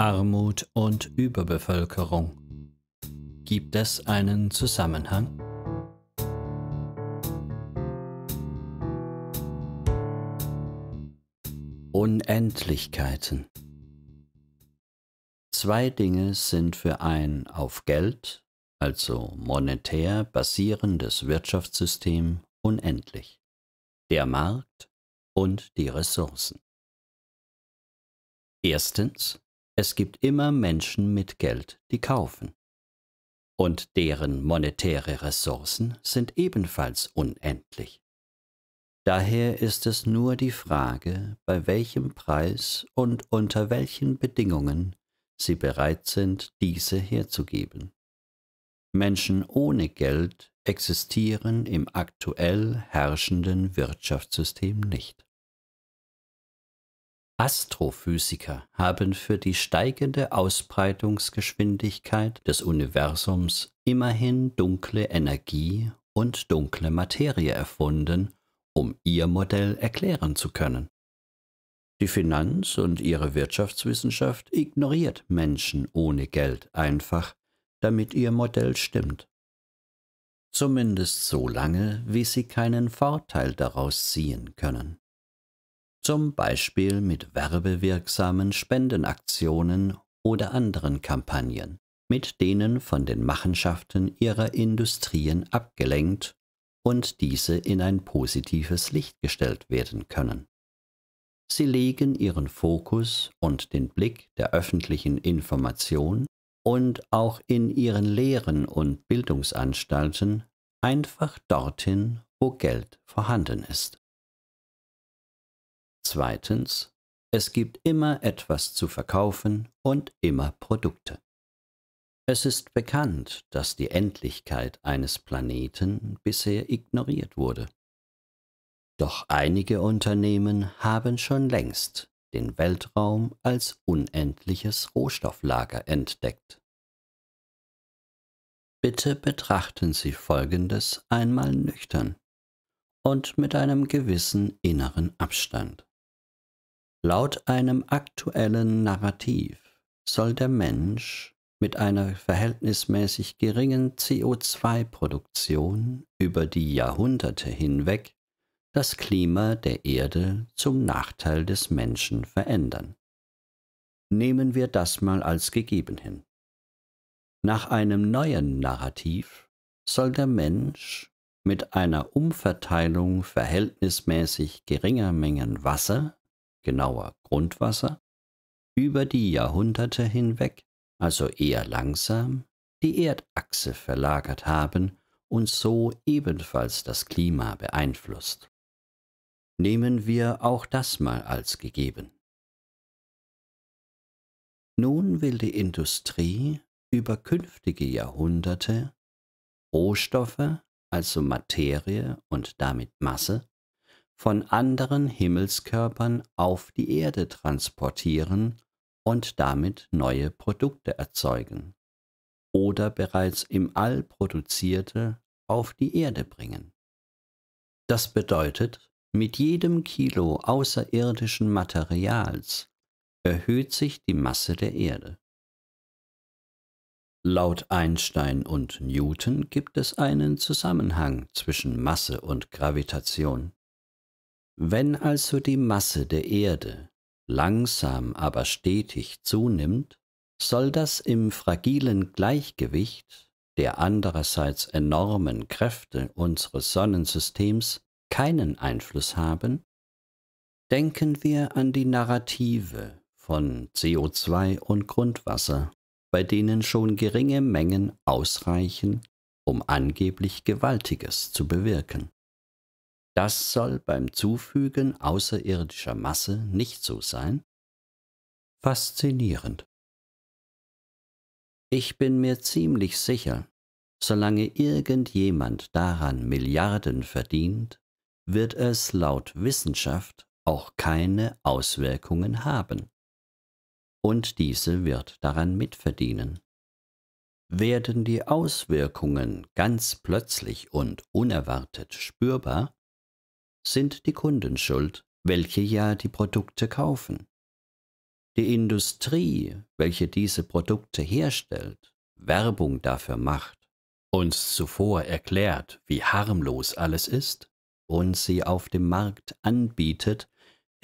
Armut und Überbevölkerung. Gibt es einen Zusammenhang? Unendlichkeiten. Zwei Dinge sind für ein auf Geld, also monetär basierendes Wirtschaftssystem unendlich. Der Markt und die Ressourcen. Erstens, es gibt immer Menschen mit Geld, die kaufen. Und deren monetäre Ressourcen sind ebenfalls unendlich. Daher ist es nur die Frage, bei welchem Preis und unter welchen Bedingungen sie bereit sind, diese herzugeben. Menschen ohne Geld existieren im aktuell herrschenden Wirtschaftssystem nicht. Astrophysiker haben für die steigende Ausbreitungsgeschwindigkeit des Universums immerhin dunkle Energie und dunkle Materie erfunden, um ihr Modell erklären zu können. Die Finanz und ihre Wirtschaftswissenschaft ignoriert Menschen ohne Geld einfach, damit ihr Modell stimmt. Zumindest so lange, wie sie keinen Vorteil daraus ziehen können zum Beispiel mit werbewirksamen Spendenaktionen oder anderen Kampagnen, mit denen von den Machenschaften ihrer Industrien abgelenkt und diese in ein positives Licht gestellt werden können. Sie legen ihren Fokus und den Blick der öffentlichen Information und auch in ihren Lehren und Bildungsanstalten einfach dorthin, wo Geld vorhanden ist. Zweitens, es gibt immer etwas zu verkaufen und immer Produkte. Es ist bekannt, dass die Endlichkeit eines Planeten bisher ignoriert wurde. Doch einige Unternehmen haben schon längst den Weltraum als unendliches Rohstofflager entdeckt. Bitte betrachten Sie Folgendes einmal nüchtern und mit einem gewissen inneren Abstand. Laut einem aktuellen Narrativ soll der Mensch mit einer verhältnismäßig geringen CO2-Produktion über die Jahrhunderte hinweg das Klima der Erde zum Nachteil des Menschen verändern. Nehmen wir das mal als gegeben hin. Nach einem neuen Narrativ soll der Mensch mit einer Umverteilung verhältnismäßig geringer Mengen Wasser genauer Grundwasser, über die Jahrhunderte hinweg, also eher langsam, die Erdachse verlagert haben und so ebenfalls das Klima beeinflusst. Nehmen wir auch das mal als gegeben. Nun will die Industrie über künftige Jahrhunderte Rohstoffe, also Materie und damit Masse, von anderen Himmelskörpern auf die Erde transportieren und damit neue Produkte erzeugen oder bereits im All produzierte auf die Erde bringen. Das bedeutet, mit jedem Kilo außerirdischen Materials erhöht sich die Masse der Erde. Laut Einstein und Newton gibt es einen Zusammenhang zwischen Masse und Gravitation. Wenn also die Masse der Erde langsam aber stetig zunimmt, soll das im fragilen Gleichgewicht der andererseits enormen Kräfte unseres Sonnensystems keinen Einfluss haben? Denken wir an die Narrative von CO2 und Grundwasser, bei denen schon geringe Mengen ausreichen, um angeblich Gewaltiges zu bewirken. Das soll beim Zufügen außerirdischer Masse nicht so sein? Faszinierend. Ich bin mir ziemlich sicher, solange irgendjemand daran Milliarden verdient, wird es laut Wissenschaft auch keine Auswirkungen haben. Und diese wird daran mitverdienen. Werden die Auswirkungen ganz plötzlich und unerwartet spürbar, sind die Kunden schuld, welche ja die Produkte kaufen. Die Industrie, welche diese Produkte herstellt, Werbung dafür macht, uns zuvor erklärt, wie harmlos alles ist und sie auf dem Markt anbietet,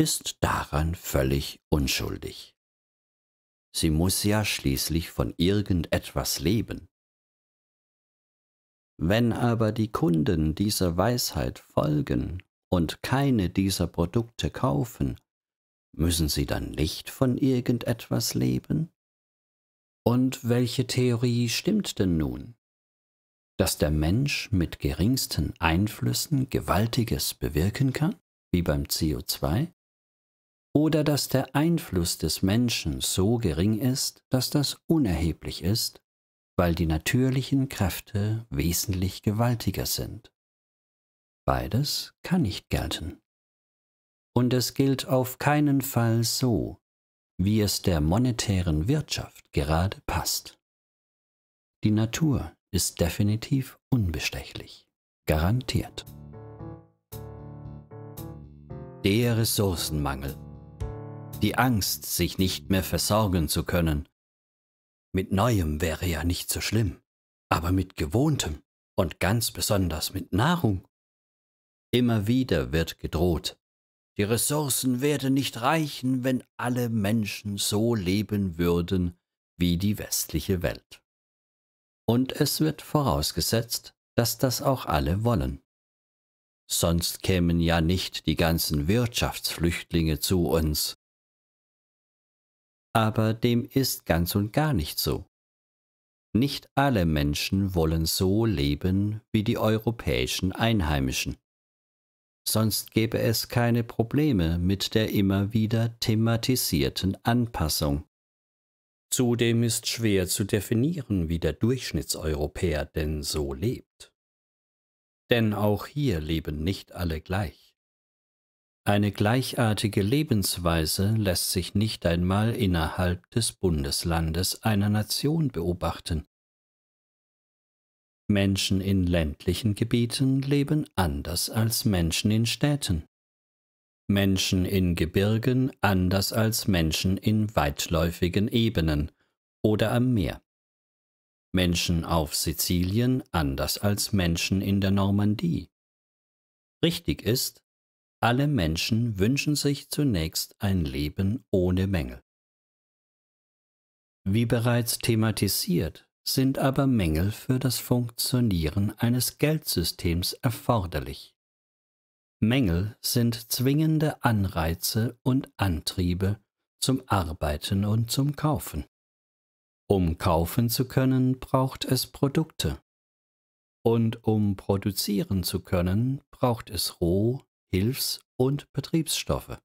ist daran völlig unschuldig. Sie muss ja schließlich von irgendetwas leben. Wenn aber die Kunden dieser Weisheit folgen und keine dieser Produkte kaufen, müssen sie dann nicht von irgendetwas leben? Und welche Theorie stimmt denn nun? Dass der Mensch mit geringsten Einflüssen Gewaltiges bewirken kann, wie beim CO2? Oder dass der Einfluss des Menschen so gering ist, dass das unerheblich ist, weil die natürlichen Kräfte wesentlich gewaltiger sind? Beides kann nicht gelten. Und es gilt auf keinen Fall so, wie es der monetären Wirtschaft gerade passt. Die Natur ist definitiv unbestechlich, garantiert. Der Ressourcenmangel. Die Angst, sich nicht mehr versorgen zu können. Mit Neuem wäre ja nicht so schlimm, aber mit Gewohntem und ganz besonders mit Nahrung Immer wieder wird gedroht. Die Ressourcen werden nicht reichen, wenn alle Menschen so leben würden wie die westliche Welt. Und es wird vorausgesetzt, dass das auch alle wollen. Sonst kämen ja nicht die ganzen Wirtschaftsflüchtlinge zu uns. Aber dem ist ganz und gar nicht so. Nicht alle Menschen wollen so leben wie die europäischen Einheimischen sonst gäbe es keine Probleme mit der immer wieder thematisierten Anpassung. Zudem ist schwer zu definieren, wie der Durchschnittseuropäer denn so lebt. Denn auch hier leben nicht alle gleich. Eine gleichartige Lebensweise lässt sich nicht einmal innerhalb des Bundeslandes einer Nation beobachten, Menschen in ländlichen Gebieten leben anders als Menschen in Städten. Menschen in Gebirgen anders als Menschen in weitläufigen Ebenen oder am Meer. Menschen auf Sizilien anders als Menschen in der Normandie. Richtig ist, alle Menschen wünschen sich zunächst ein Leben ohne Mängel. Wie bereits thematisiert, sind aber Mängel für das Funktionieren eines Geldsystems erforderlich. Mängel sind zwingende Anreize und Antriebe zum Arbeiten und zum Kaufen. Um kaufen zu können, braucht es Produkte. Und um produzieren zu können, braucht es Roh-, Hilfs- und Betriebsstoffe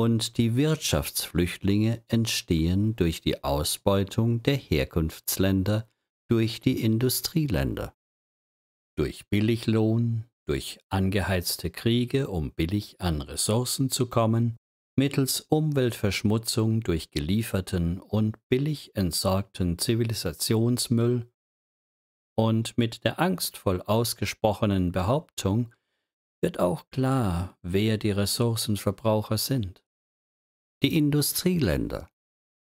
und die Wirtschaftsflüchtlinge entstehen durch die Ausbeutung der Herkunftsländer durch die Industrieländer. Durch Billiglohn, durch angeheizte Kriege, um billig an Ressourcen zu kommen, mittels Umweltverschmutzung durch gelieferten und billig entsorgten Zivilisationsmüll und mit der angstvoll ausgesprochenen Behauptung wird auch klar, wer die Ressourcenverbraucher sind die Industrieländer,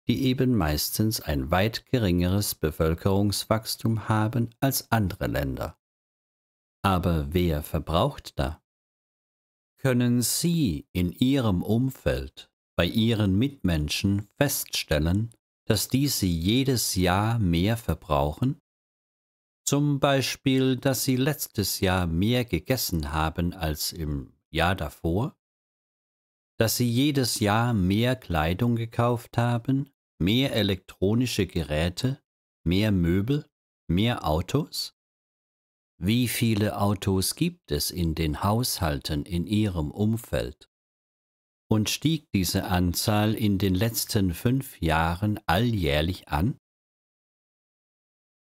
die eben meistens ein weit geringeres Bevölkerungswachstum haben als andere Länder. Aber wer verbraucht da? Können Sie in Ihrem Umfeld, bei Ihren Mitmenschen feststellen, dass diese jedes Jahr mehr verbrauchen? Zum Beispiel, dass sie letztes Jahr mehr gegessen haben als im Jahr davor? dass sie jedes Jahr mehr Kleidung gekauft haben, mehr elektronische Geräte, mehr Möbel, mehr Autos? Wie viele Autos gibt es in den Haushalten in Ihrem Umfeld? Und stieg diese Anzahl in den letzten fünf Jahren alljährlich an?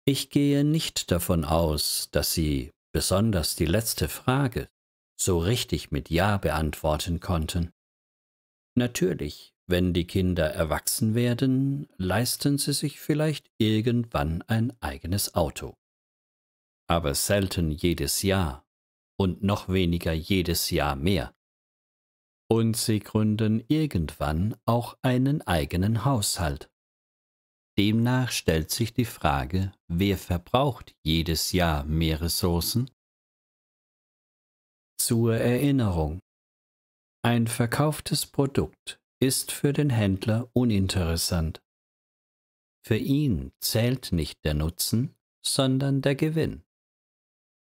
Ich gehe nicht davon aus, dass Sie, besonders die letzte Frage, so richtig mit Ja beantworten konnten. Natürlich, wenn die Kinder erwachsen werden, leisten sie sich vielleicht irgendwann ein eigenes Auto. Aber selten jedes Jahr und noch weniger jedes Jahr mehr. Und sie gründen irgendwann auch einen eigenen Haushalt. Demnach stellt sich die Frage, wer verbraucht jedes Jahr mehr Ressourcen? Zur Erinnerung, ein verkauftes Produkt ist für den Händler uninteressant. Für ihn zählt nicht der Nutzen, sondern der Gewinn.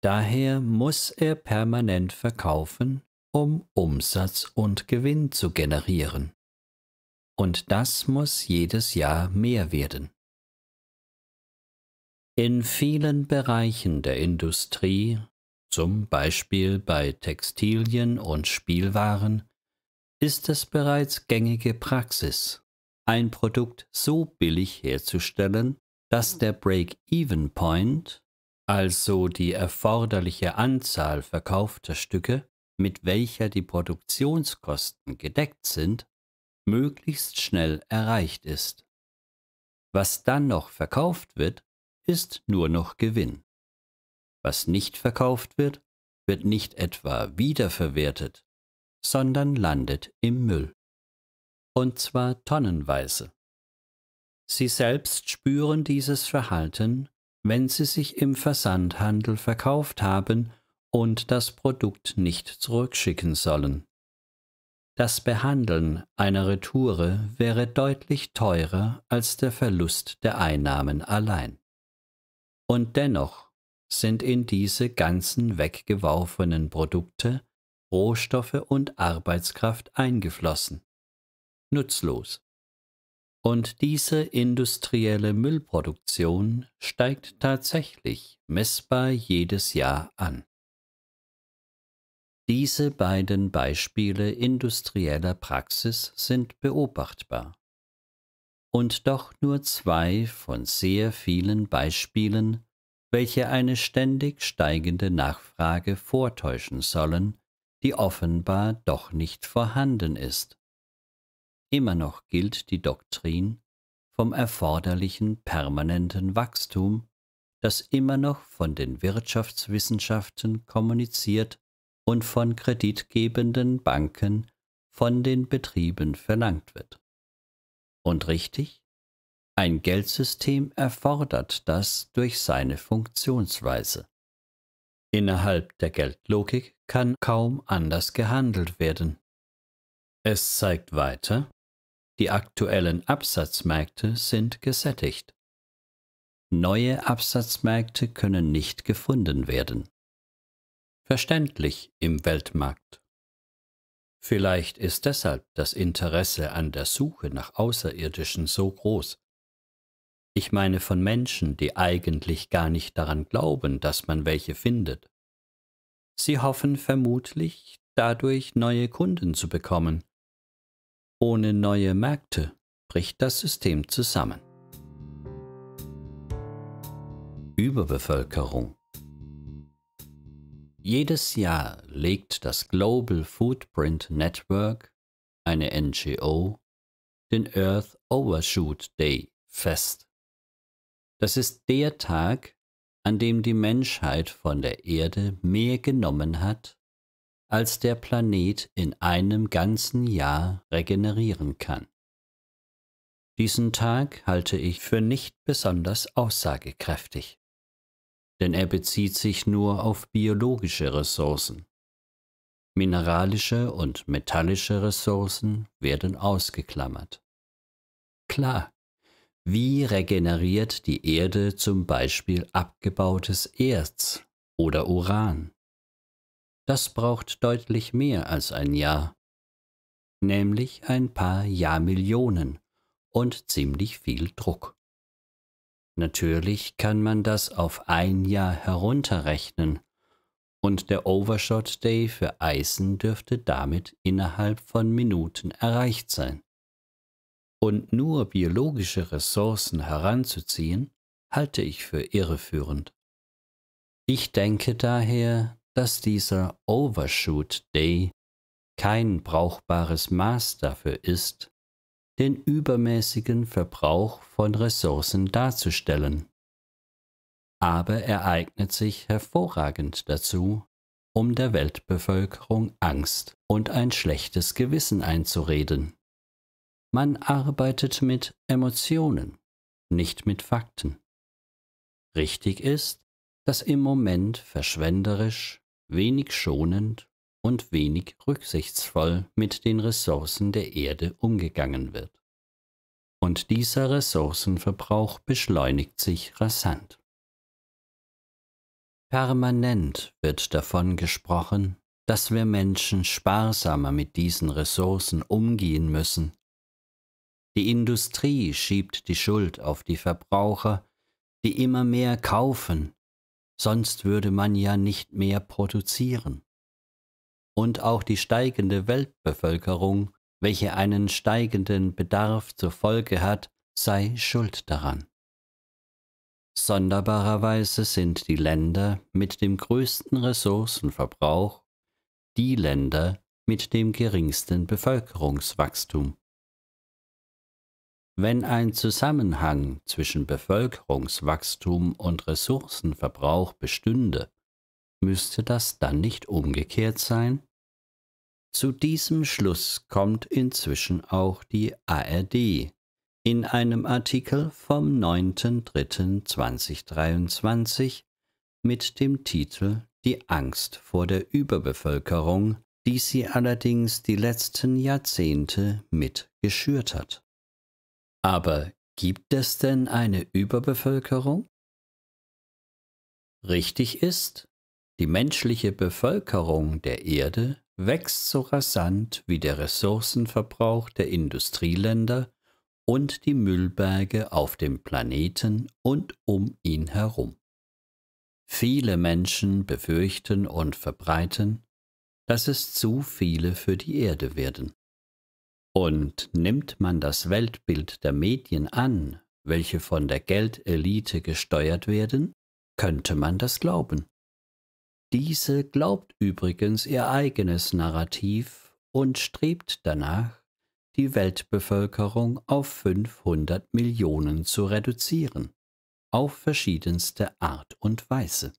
Daher muss er permanent verkaufen, um Umsatz und Gewinn zu generieren. Und das muss jedes Jahr mehr werden. In vielen Bereichen der Industrie zum Beispiel bei Textilien und Spielwaren, ist es bereits gängige Praxis, ein Produkt so billig herzustellen, dass der Break-Even-Point, also die erforderliche Anzahl verkaufter Stücke, mit welcher die Produktionskosten gedeckt sind, möglichst schnell erreicht ist. Was dann noch verkauft wird, ist nur noch Gewinn. Was nicht verkauft wird, wird nicht etwa wiederverwertet, sondern landet im Müll. Und zwar tonnenweise. Sie selbst spüren dieses Verhalten, wenn sie sich im Versandhandel verkauft haben und das Produkt nicht zurückschicken sollen. Das Behandeln einer Retoure wäre deutlich teurer als der Verlust der Einnahmen allein. Und dennoch sind in diese ganzen weggeworfenen Produkte Rohstoffe und Arbeitskraft eingeflossen. Nutzlos. Und diese industrielle Müllproduktion steigt tatsächlich messbar jedes Jahr an. Diese beiden Beispiele industrieller Praxis sind beobachtbar. Und doch nur zwei von sehr vielen Beispielen welche eine ständig steigende Nachfrage vortäuschen sollen, die offenbar doch nicht vorhanden ist. Immer noch gilt die Doktrin vom erforderlichen permanenten Wachstum, das immer noch von den Wirtschaftswissenschaften kommuniziert und von kreditgebenden Banken von den Betrieben verlangt wird. Und richtig? Ein Geldsystem erfordert das durch seine Funktionsweise. Innerhalb der Geldlogik kann kaum anders gehandelt werden. Es zeigt weiter, die aktuellen Absatzmärkte sind gesättigt. Neue Absatzmärkte können nicht gefunden werden. Verständlich im Weltmarkt. Vielleicht ist deshalb das Interesse an der Suche nach Außerirdischen so groß, ich meine von Menschen, die eigentlich gar nicht daran glauben, dass man welche findet. Sie hoffen vermutlich, dadurch neue Kunden zu bekommen. Ohne neue Märkte bricht das System zusammen. Überbevölkerung Jedes Jahr legt das Global Footprint Network, eine NGO, den Earth Overshoot Day fest. Das ist der Tag, an dem die Menschheit von der Erde mehr genommen hat, als der Planet in einem ganzen Jahr regenerieren kann. Diesen Tag halte ich für nicht besonders aussagekräftig, denn er bezieht sich nur auf biologische Ressourcen. Mineralische und metallische Ressourcen werden ausgeklammert. Klar, wie regeneriert die Erde zum Beispiel abgebautes Erz oder Uran? Das braucht deutlich mehr als ein Jahr, nämlich ein paar Jahrmillionen und ziemlich viel Druck. Natürlich kann man das auf ein Jahr herunterrechnen, und der Overshot Day für Eisen dürfte damit innerhalb von Minuten erreicht sein und nur biologische Ressourcen heranzuziehen, halte ich für irreführend. Ich denke daher, dass dieser Overshoot Day kein brauchbares Maß dafür ist, den übermäßigen Verbrauch von Ressourcen darzustellen. Aber er eignet sich hervorragend dazu, um der Weltbevölkerung Angst und ein schlechtes Gewissen einzureden. Man arbeitet mit Emotionen, nicht mit Fakten. Richtig ist, dass im Moment verschwenderisch, wenig schonend und wenig rücksichtsvoll mit den Ressourcen der Erde umgegangen wird. Und dieser Ressourcenverbrauch beschleunigt sich rasant. Permanent wird davon gesprochen, dass wir Menschen sparsamer mit diesen Ressourcen umgehen müssen die Industrie schiebt die Schuld auf die Verbraucher, die immer mehr kaufen, sonst würde man ja nicht mehr produzieren. Und auch die steigende Weltbevölkerung, welche einen steigenden Bedarf zur Folge hat, sei schuld daran. Sonderbarerweise sind die Länder mit dem größten Ressourcenverbrauch die Länder mit dem geringsten Bevölkerungswachstum. Wenn ein Zusammenhang zwischen Bevölkerungswachstum und Ressourcenverbrauch bestünde, müsste das dann nicht umgekehrt sein? Zu diesem Schluss kommt inzwischen auch die ARD in einem Artikel vom 9.3.2023 mit dem Titel Die Angst vor der Überbevölkerung, die sie allerdings die letzten Jahrzehnte mit geschürt hat. Aber gibt es denn eine Überbevölkerung? Richtig ist, die menschliche Bevölkerung der Erde wächst so rasant wie der Ressourcenverbrauch der Industrieländer und die Müllberge auf dem Planeten und um ihn herum. Viele Menschen befürchten und verbreiten, dass es zu viele für die Erde werden. Und nimmt man das Weltbild der Medien an, welche von der Geldelite gesteuert werden, könnte man das glauben. Diese glaubt übrigens ihr eigenes Narrativ und strebt danach, die Weltbevölkerung auf 500 Millionen zu reduzieren, auf verschiedenste Art und Weise.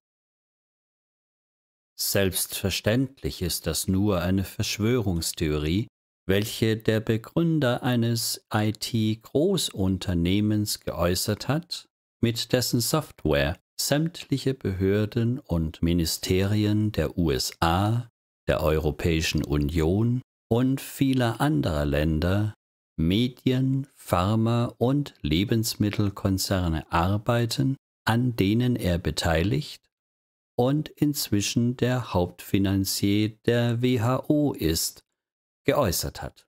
Selbstverständlich ist das nur eine Verschwörungstheorie, welche der Begründer eines IT-Großunternehmens geäußert hat, mit dessen Software sämtliche Behörden und Ministerien der USA, der Europäischen Union und vieler anderer Länder, Medien, Pharma- und Lebensmittelkonzerne arbeiten, an denen er beteiligt und inzwischen der Hauptfinanzier der WHO ist geäußert hat.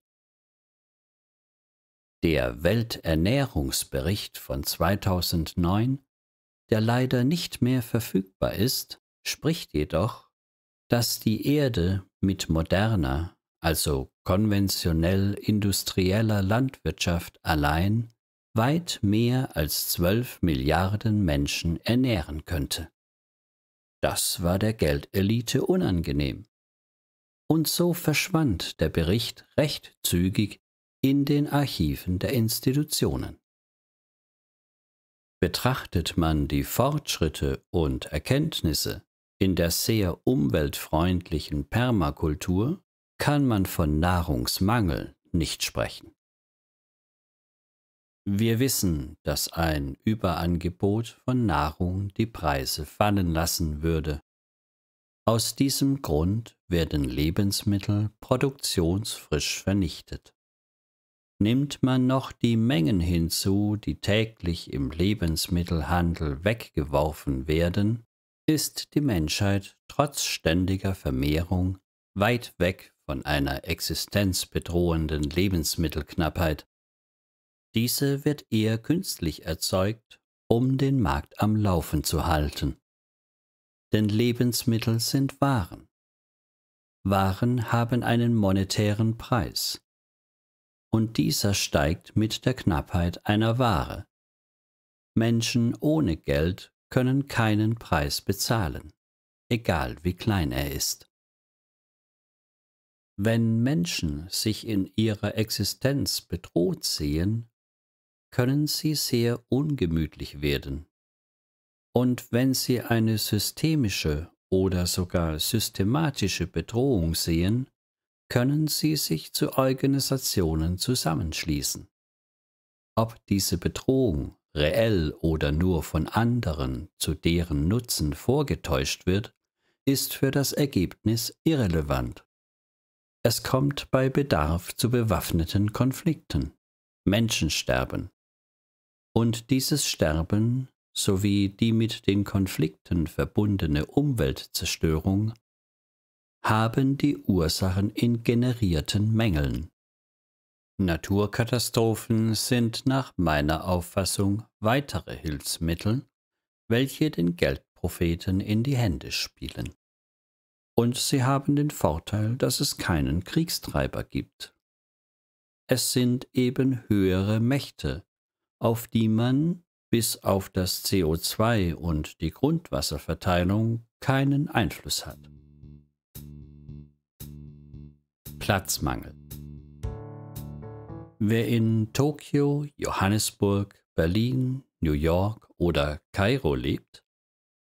Der Welternährungsbericht von 2009, der leider nicht mehr verfügbar ist, spricht jedoch, dass die Erde mit moderner, also konventionell industrieller Landwirtschaft allein weit mehr als 12 Milliarden Menschen ernähren könnte. Das war der Geldelite unangenehm. Und so verschwand der Bericht recht zügig in den Archiven der Institutionen. Betrachtet man die Fortschritte und Erkenntnisse in der sehr umweltfreundlichen Permakultur, kann man von Nahrungsmangel nicht sprechen. Wir wissen, dass ein Überangebot von Nahrung die Preise fallen lassen würde. Aus diesem Grund werden Lebensmittel produktionsfrisch vernichtet. Nimmt man noch die Mengen hinzu, die täglich im Lebensmittelhandel weggeworfen werden, ist die Menschheit trotz ständiger Vermehrung weit weg von einer existenzbedrohenden Lebensmittelknappheit. Diese wird eher künstlich erzeugt, um den Markt am Laufen zu halten. Denn Lebensmittel sind Waren. Waren haben einen monetären Preis. Und dieser steigt mit der Knappheit einer Ware. Menschen ohne Geld können keinen Preis bezahlen, egal wie klein er ist. Wenn Menschen sich in ihrer Existenz bedroht sehen, können sie sehr ungemütlich werden. Und wenn sie eine systemische oder sogar systematische Bedrohung sehen, können sie sich zu Organisationen zusammenschließen. Ob diese Bedrohung reell oder nur von anderen zu deren Nutzen vorgetäuscht wird, ist für das Ergebnis irrelevant. Es kommt bei Bedarf zu bewaffneten Konflikten. Menschensterben. Und dieses Sterben sowie die mit den Konflikten verbundene Umweltzerstörung haben die Ursachen in generierten Mängeln. Naturkatastrophen sind nach meiner Auffassung weitere Hilfsmittel, welche den Geldpropheten in die Hände spielen. Und sie haben den Vorteil, dass es keinen Kriegstreiber gibt. Es sind eben höhere Mächte, auf die man bis auf das CO2 und die Grundwasserverteilung keinen Einfluss hat. Platzmangel. Wer in Tokio, Johannesburg, Berlin, New York oder Kairo lebt,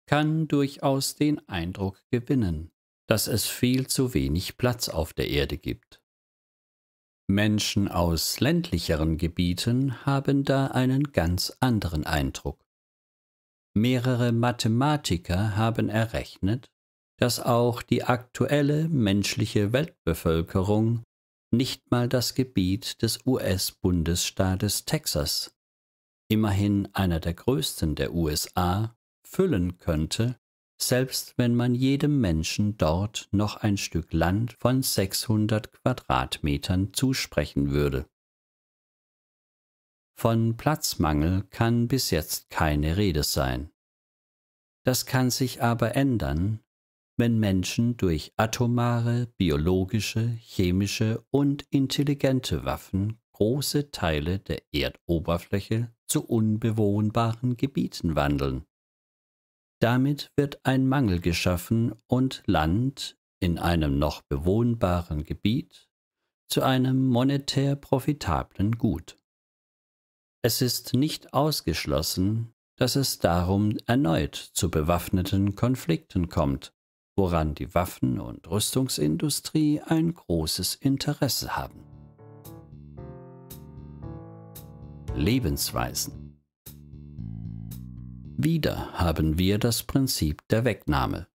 kann durchaus den Eindruck gewinnen, dass es viel zu wenig Platz auf der Erde gibt. Menschen aus ländlicheren Gebieten haben da einen ganz anderen Eindruck. Mehrere Mathematiker haben errechnet, dass auch die aktuelle menschliche Weltbevölkerung nicht mal das Gebiet des US-Bundesstaates Texas, immerhin einer der größten der USA, füllen könnte, selbst wenn man jedem Menschen dort noch ein Stück Land von 600 Quadratmetern zusprechen würde. Von Platzmangel kann bis jetzt keine Rede sein. Das kann sich aber ändern, wenn Menschen durch atomare, biologische, chemische und intelligente Waffen große Teile der Erdoberfläche zu unbewohnbaren Gebieten wandeln damit wird ein Mangel geschaffen und Land in einem noch bewohnbaren Gebiet zu einem monetär profitablen Gut. Es ist nicht ausgeschlossen, dass es darum erneut zu bewaffneten Konflikten kommt, woran die Waffen- und Rüstungsindustrie ein großes Interesse haben. Lebensweisen wieder haben wir das Prinzip der Wegnahme.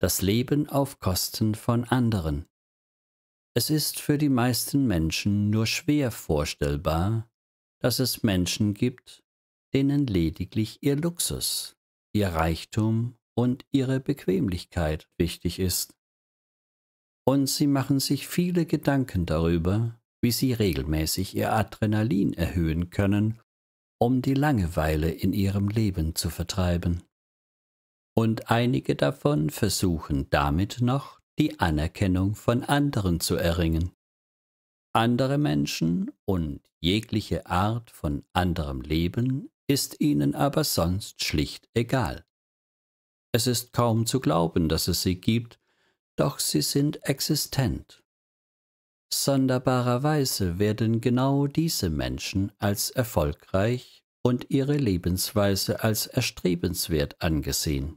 Das Leben auf Kosten von anderen. Es ist für die meisten Menschen nur schwer vorstellbar, dass es Menschen gibt, denen lediglich ihr Luxus, ihr Reichtum und ihre Bequemlichkeit wichtig ist. Und sie machen sich viele Gedanken darüber, wie sie regelmäßig ihr Adrenalin erhöhen können, um die Langeweile in ihrem Leben zu vertreiben. Und einige davon versuchen damit noch die Anerkennung von anderen zu erringen. Andere Menschen und jegliche Art von anderem Leben ist ihnen aber sonst schlicht egal. Es ist kaum zu glauben, dass es sie gibt, doch sie sind existent Sonderbarerweise werden genau diese Menschen als erfolgreich und ihre Lebensweise als erstrebenswert angesehen.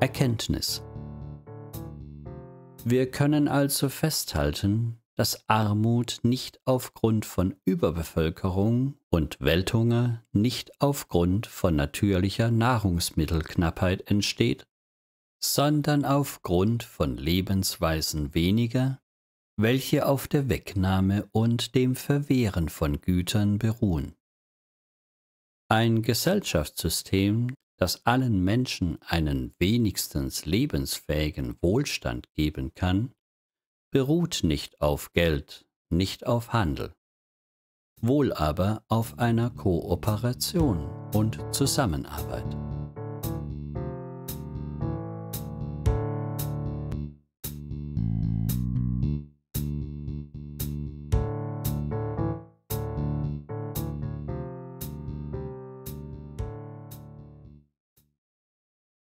Erkenntnis Wir können also festhalten, dass Armut nicht aufgrund von Überbevölkerung und Welthunger, nicht aufgrund von natürlicher Nahrungsmittelknappheit entsteht, sondern aufgrund von Lebensweisen weniger, welche auf der Wegnahme und dem Verwehren von Gütern beruhen. Ein Gesellschaftssystem, das allen Menschen einen wenigstens lebensfähigen Wohlstand geben kann, beruht nicht auf Geld, nicht auf Handel, wohl aber auf einer Kooperation und Zusammenarbeit.